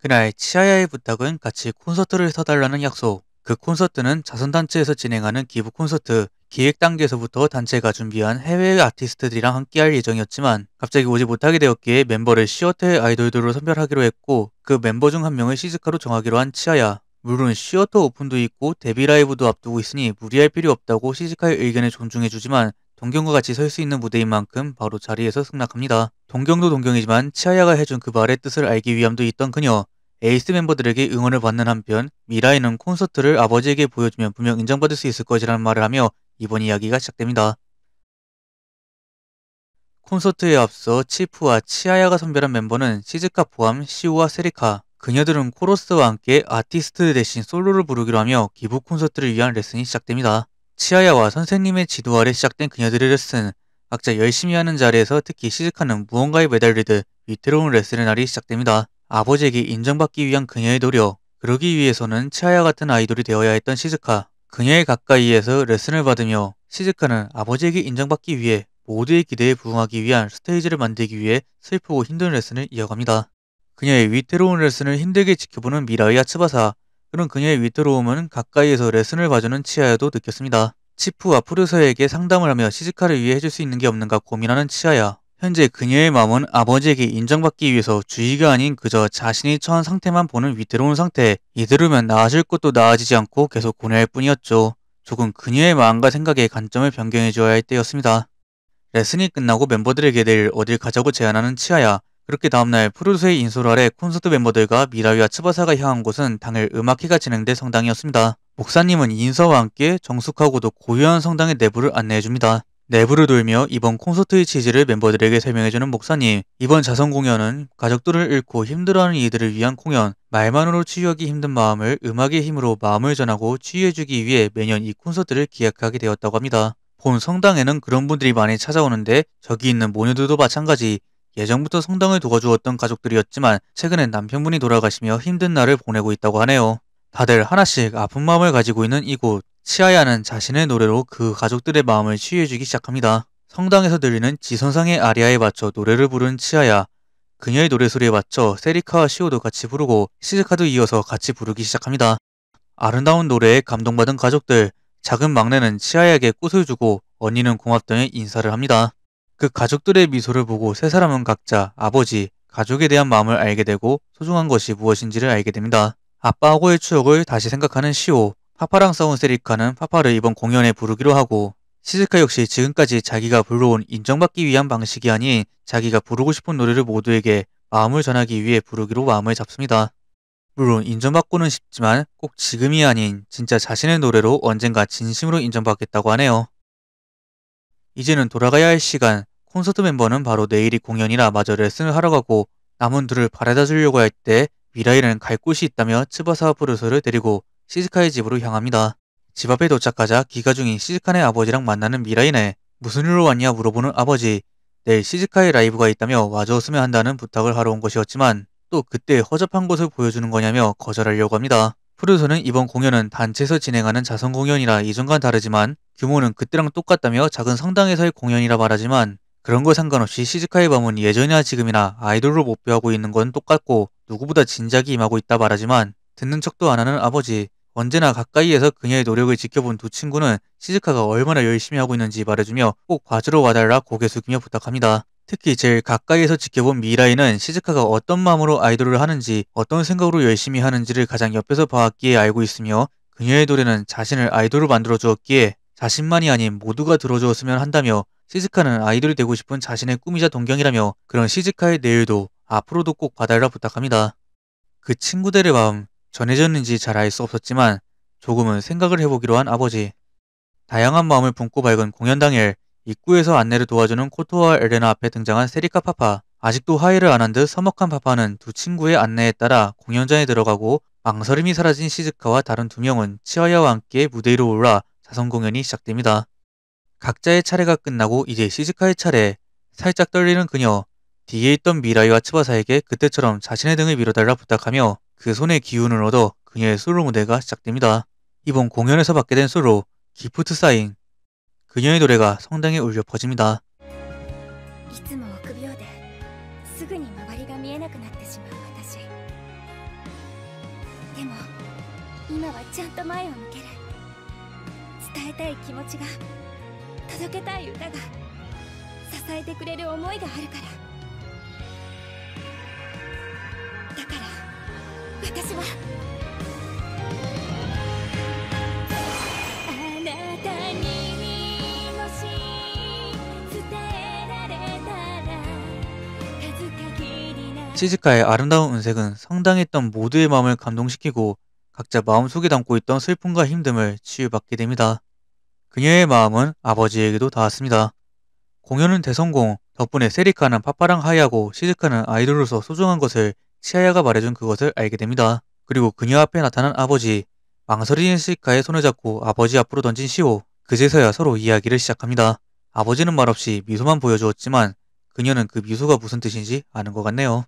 그날 치아야의 부탁은 같이 콘서트를 서달라는 약속. 그 콘서트는 자선단체에서 진행하는 기부 콘서트, 기획 단계에서부터 단체가 준비한 해외 아티스트들이랑 함께할 예정이었지만 갑자기 오지 못하게 되었기에 멤버를 시어터의 아이돌들로 선별하기로 했고 그 멤버 중 한 명을 시즈카로 정하기로 한 치아야. 물론 시어터 오픈도 있고 데뷔 라이브도 앞두고 있으니 무리할 필요 없다고 시즈카의 의견을 존중해주지만 동경과 같이 설 수 있는 무대인 만큼 바로 자리에서 승낙합니다. 동경도 동경이지만 치아야가 해준 그 말의 뜻을 알기 위함도 있던 그녀. 에이스 멤버들에게 응원을 받는 한편 미라이는 콘서트를 아버지에게 보여주면 분명 인정받을 수 있을 것이라는 말을 하며 이번 이야기가 시작됩니다. 콘서트에 앞서 치프와 치아야가 선별한 멤버는 시즈카 포함 시우와 세리카 그녀들은 코러스와 함께 아티스트 대신 솔로를 부르기로 하며 기부 콘서트를 위한 레슨이 시작됩니다. 치아야와 선생님의 지도 아래 시작된 그녀들의 레슨 각자 열심히 하는 자리에서 특히 시즈카는 무언가에 매달리듯 위태로운 레슨의 날이 시작됩니다. 아버지에게 인정받기 위한 그녀의 노력, 그러기 위해서는 치아야 같은 아이돌이 되어야 했던 시즈카. 그녀의 가까이에서 레슨을 받으며 시즈카는 아버지에게 인정받기 위해 모두의 기대에 부응하기 위한 스테이지를 만들기 위해 슬프고 힘든 레슨을 이어갑니다. 그녀의 위태로운 레슨을 힘들게 지켜보는 미라이 아츠바사, 또는 그녀의 위태로움은 가까이에서 레슨을 봐주는 치아야도 느꼈습니다. 치프 와프루서에게 상담을 하며 시즈카를 위해 해줄 수 있는 게 없는가 고민하는 치아야. 현재 그녀의 마음은 아버지에게 인정받기 위해서 주의가 아닌 그저 자신이 처한 상태만 보는 위태로운 상태. 이대로면 나아질 것도 나아지지 않고 계속 고뇌할 뿐이었죠. 조금 그녀의 마음과 생각에 관점을 변경해 주어야 할 때였습니다. 레슨이 끝나고 멤버들에게 내일 어딜 가자고 제안하는 치아야. 그렇게 다음날 프루스의 인솔 아래 콘서트 멤버들과 미라위와 츠바사가 향한 곳은 당일 음악회가 진행된 성당이었습니다. 목사님은 인사와 함께 정숙하고도 고요한 성당의 내부를 안내해줍니다. 내부를 돌며 이번 콘서트의 취지를 멤버들에게 설명해주는 목사님, 이번 자선 공연은 가족들을 잃고 힘들어하는 이들을 위한 공연, 말만으로 치유하기 힘든 마음을 음악의 힘으로 마음을 전하고 치유해주기 위해 매년 이 콘서트를 기획하게 되었다고 합니다. 본 성당에는 그런 분들이 많이 찾아오는데 저기 있는 모녀들도 마찬가지 예전부터 성당을 도와주었던 가족들이었지만 최근엔 남편분이 돌아가시며 힘든 날을 보내고 있다고 하네요. 다들 하나씩 아픈 마음을 가지고 있는 이곳 치아야는 자신의 노래로 그 가족들의 마음을 치유해주기 시작합니다. 성당에서 들리는 지선상의 아리아에 맞춰 노래를 부른 치아야 그녀의 노래소리에 맞춰 세리카와 시오도 같이 부르고 시즈카도 이어서 같이 부르기 시작합니다. 아름다운 노래에 감동받은 가족들 작은 막내는 치아야에게 꽃을 주고 언니는 고맙다며 인사를 합니다. 그 가족들의 미소를 보고 세 사람은 각자 아버지, 가족에 대한 마음을 알게 되고 소중한 것이 무엇인지를 알게 됩니다. 아빠하고의 추억을 다시 생각하는 시오, 파파랑 싸운 세리카는 파파를 이번 공연에 부르기로 하고 시즈카 역시 지금까지 자기가 불러온 인정받기 위한 방식이 아닌 자기가 부르고 싶은 노래를 모두에게 마음을 전하기 위해 부르기로 마음을 잡습니다. 물론 인정받고는 싶지만 꼭 지금이 아닌 진짜 자신의 노래로 언젠가 진심으로 인정받겠다고 하네요. 이제는 돌아가야 할 시간. 콘서트 멤버는 바로 내일이 공연이라 마저 레슨을 하러 가고 남은 둘을 바래다 주려고 할 때 미라이는 갈 곳이 있다며 츠바사 프루스를 데리고 시즈카의 집으로 향합니다. 집 앞에 도착하자 기가 중인 시즈카네 아버지랑 만나는 미라이네 무슨 일로 왔냐 물어보는 아버지 내일 시즈카의 라이브가 있다며 와줬으면 한다는 부탁을 하러 온 것이었지만 또 그때 허접한 것을 보여주는 거냐며 거절하려고 합니다. 프루소는 이번 공연은 단체에서 진행하는 자선 공연이라 이전과 는 다르지만 규모는 그때랑 똑같다며 작은 성당에서의 공연이라 말하지만 그런 거 상관없이 시즈카의 밤은 예전이나 지금이나 아이돌로 목표하고 있는 건 똑같고 누구보다 진작이 임하고 있다 말하지만 듣는 척도 안 하는 아버지 언제나 가까이에서 그녀의 노력을 지켜본 두 친구는 시즈카가 얼마나 열심히 하고 있는지 말해주며 꼭 과주로 와달라 고개 숙이며 부탁합니다. 특히 제일 가까이에서 지켜본 미라이는 시즈카가 어떤 마음으로 아이돌을 하는지 어떤 생각으로 열심히 하는지를 가장 옆에서 봐왔기에 알고 있으며 그녀의 노래는 자신을 아이돌로 만들어 주었기에 자신만이 아닌 모두가 들어주었으면 한다며 시즈카는 아이돌이 되고 싶은 자신의 꿈이자 동경이라며 그런 시즈카의 내일도 앞으로도 꼭 봐달라 부탁합니다. 그 친구들의 마음 전해졌는지 잘 알 수 없었지만 조금은 생각을 해보기로 한 아버지. 다양한 마음을 품고 밝은 공연 당일 입구에서 안내를 도와주는 코토와 엘레나 앞에 등장한 세리카 파파. 아직도 화해를안 한 듯 서먹한 파파는 두 친구의 안내에 따라 공연장에 들어가고 망설임이 사라진 시즈카와 다른 두 명은 치아야와 함께 무대 위로 올라 자선 공연이 시작됩니다. 각자의 차례가 끝나고 이제 시즈카의 차례. 살짝 떨리는 그녀, 뒤에 있던 미라이와 츠바사에게 그때처럼 자신의 등을 밀어달라 부탁하며 그손에 기운을 얻어 그녀의 솔로 무대가 시작됩니다. 이번 공연에서 받게 된 솔로 기프트 사인 그녀의 노래가 성당에 울려 퍼집니다. 이気持ちが届けたい歌が支えてくれる思いがあるから 私 치즈카의 아름다운 은색은 상당했던 모두의 마음을 감동시키고 각자 마음속에 담고 있던 슬픔과 힘듦을 치유받게 됩니다. 그녀의 마음은 아버지에게도 닿았습니다. 공연은 대성공, 덕분에 세리카는 파파랑 하이하고 시즈카는 아이돌로서 소중한 것을 시아야가 말해준 그것을 알게 됩니다. 그리고 그녀 앞에 나타난 아버지, 망설이는 시카의 손을 잡고 아버지 앞으로 던진 시오, 그제서야 서로 이야기를 시작합니다. 아버지는 말없이 미소만 보여주었지만 그녀는 그 미소가 무슨 뜻인지 아는 것 같네요.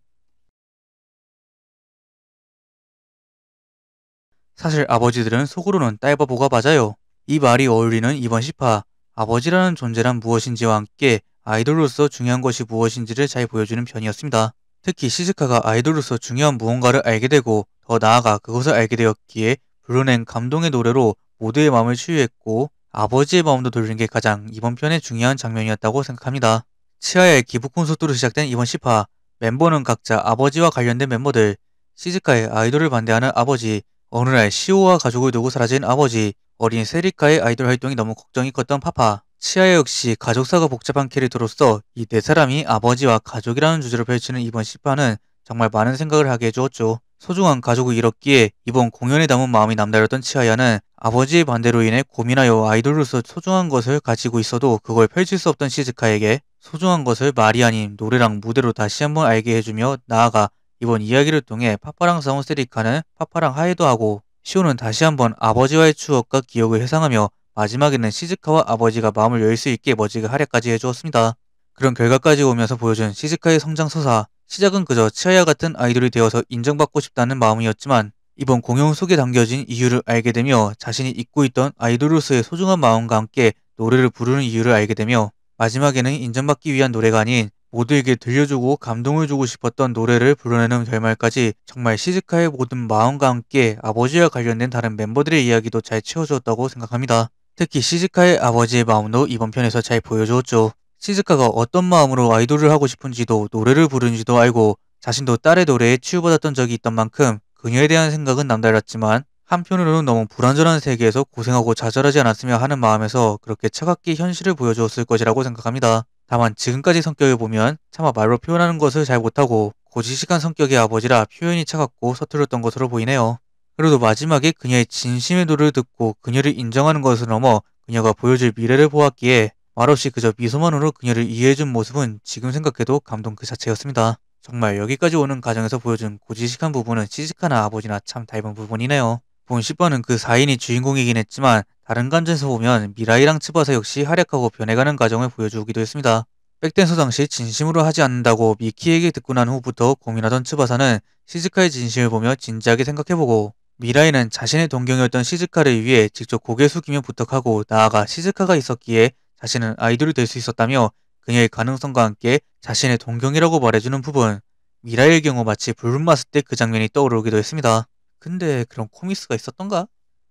사실 아버지들은 속으로는 딸바보가 맞아요. 이 말이 어울리는 이번 시파, 아버지라는 존재란 무엇인지와 함께 아이돌로서 중요한 것이 무엇인지를 잘 보여주는 편이었습니다. 특히 시즈카가 아이돌로서 중요한 무언가를 알게 되고 더 나아가 그것을 알게 되었기에 불러낸 감동의 노래로 모두의 마음을 치유했고 아버지의 마음도 돌리는 게 가장 이번 편의 중요한 장면이었다고 생각합니다. 치아의 기부 콘서트로 시작된 이번 10화 멤버는 각자 아버지와 관련된 멤버들 시즈카의 아이돌을 반대하는 아버지 어느 날 시오와 가족을 두고 사라진 아버지 어린 세리카의 아이돌 활동이 너무 걱정이 컸던 파파 치아야 역시 가족사가 복잡한 캐릭터로서 이 네 사람이 아버지와 가족이라는 주제로 펼치는 이번 시판은 정말 많은 생각을 하게 해주었죠. 소중한 가족을 잃었기에 이번 공연에 담은 마음이 남다렸던 치아야는 아버지의 반대로 인해 고민하여 아이돌로서 소중한 것을 가지고 있어도 그걸 펼칠 수 없던 시즈카에게 소중한 것을 말이 아닌 노래랑 무대로 다시 한번 알게 해주며 나아가 이번 이야기를 통해 파파랑 사온 세리카는 파파랑 하이도 하고 시오는 다시 한번 아버지와의 추억과 기억을 회상하며 마지막에는 시즈카와 아버지가 마음을 열 수 있게 머지게 하려까지 해주었습니다. 그런 결과까지 오면서 보여준 시즈카의 성장서사, 시작은 그저 치아야 같은 아이돌이 되어서 인정받고 싶다는 마음이었지만 이번 공연 속에 담겨진 이유를 알게 되며 자신이 잊고 있던 아이돌로서의 소중한 마음과 함께 노래를 부르는 이유를 알게 되며 마지막에는 인정받기 위한 노래가 아닌 모두에게 들려주고 감동을 주고 싶었던 노래를 불러내는 결말까지 정말 시즈카의 모든 마음과 함께 아버지와 관련된 다른 멤버들의 이야기도 잘 채워주었다고 생각합니다. 특히 시즈카의 아버지의 마음도 이번 편에서 잘 보여주었죠. 시즈카가 어떤 마음으로 아이돌을 하고 싶은지도 노래를 부르는지도 알고 자신도 딸의 노래에 치유받았던 적이 있던 만큼 그녀에 대한 생각은 남달랐지만 한편으로는 너무 불안전한 세계에서 고생하고 좌절하지 않았으며 하는 마음에서 그렇게 차갑게 현실을 보여주었을 것이라고 생각합니다. 다만 지금까지 성격을 보면 차마 말로 표현하는 것을 잘 못하고 고지식한 성격의 아버지라 표현이 차갑고 서툴렀던 것으로 보이네요. 그래도 마지막에 그녀의 진심의 노래를 듣고 그녀를 인정하는 것을 넘어 그녀가 보여줄 미래를 보았기에 말없이 그저 미소만으로 그녀를 이해해준 모습은 지금 생각해도 감동 그 자체였습니다. 정말 여기까지 오는 과정에서 보여준 고지식한 부분은 시식카나 아버지나 참 닮은 부분이네요. 본 10번은 그 4인이 주인공이긴 했지만 다른 관점에서 보면 미라이랑 츠바사 역시 활약하고 변해가는 과정을 보여주기도 했습니다. 백댄서 당시 진심으로 하지 않는다고 미키에게 듣고 난 후부터 고민하던 츠바사는 시즈카의 진심을 보며 진지하게 생각해보고 미라이는 자신의 동경이었던 시즈카를 위해 직접 고개 숙이며 부탁하고 나아가 시즈카가 있었기에 자신은 아이돌이 될 수 있었다며 그녀의 가능성과 함께 자신의 동경이라고 말해주는 부분 미라의 경우 마치 불문마스 때 그 장면이 떠오르기도 했습니다. 근데 그런 코미스가 있었던가?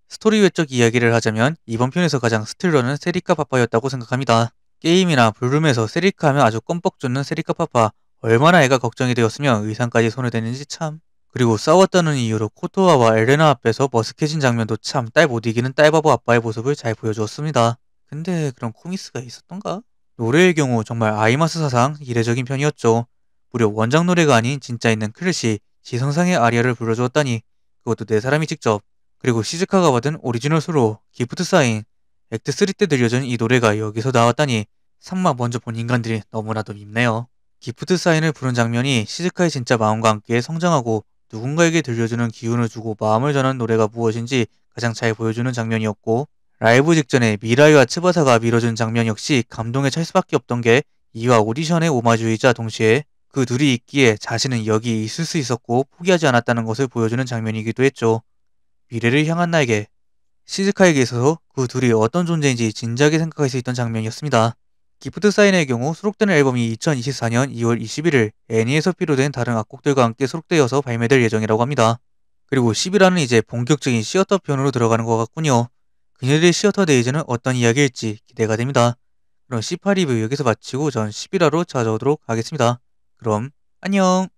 스토리 외적 이야기를 하자면 이번 편에서 가장 스틸러는 세리카 파파였다고 생각합니다. 게임이나 블룸에서 세리카 하면 아주 껌뻑 쫓는 세리카 파파 얼마나 애가 걱정이 되었으며 의상까지 손을 대는지 참 그리고 싸웠다는 이유로 코토아와 엘레나 앞에서 버스해진 장면도 참 딸 못 이기는 딸바보 아빠의 모습을 잘 보여주었습니다. 근데 그런 코미스가 있었던가? 노래의 경우 정말 아이마스 사상 이례적인 편이었죠. 무려 원작 노래가 아닌 진짜 있는 크레시 지성상의 아리아를 불러주었다니 그것도 내 사람이 직접 그리고 시즈카가 받은 오리지널 소로 기프트 사인 액트 3 때 들려준 이 노래가 여기서 나왔다니 산마 먼저 본 인간들이 너무나도 밉네요. 기프트 사인을 부른 장면이 시즈카의 진짜 마음과 함께 성장하고 누군가에게 들려주는 기운을 주고 마음을 전하는 노래가 무엇인지 가장 잘 보여주는 장면이었고 라이브 직전에 미라이와 츠바사가 밀어준 장면 역시 감동에 찰 수밖에 없던 게 이와 오디션의 오마주이자 동시에 그 둘이 있기에 자신은 여기 있을 수 있었고 포기하지 않았다는 것을 보여주는 장면이기도 했죠. 미래를 향한 나에게 시즈카에게 있어서 그 둘이 어떤 존재인지 진지하게 생각할 수 있던 장면이었습니다. 기프트 사인의 경우 수록되는 앨범이 2024년 2월 21일 애니에서 피로된 다른 악곡들과 함께 수록되어서 발매될 예정이라고 합니다. 그리고 10이라는 이제 본격적인 시어터 편으로 들어가는 것 같군요. 그녀들의 시어터 데이즈는 어떤 이야기일지 기대가 됩니다. 그럼 18리뷰 여기서 마치고 전 11화로 찾아오도록 하겠습니다. 그럼 안녕!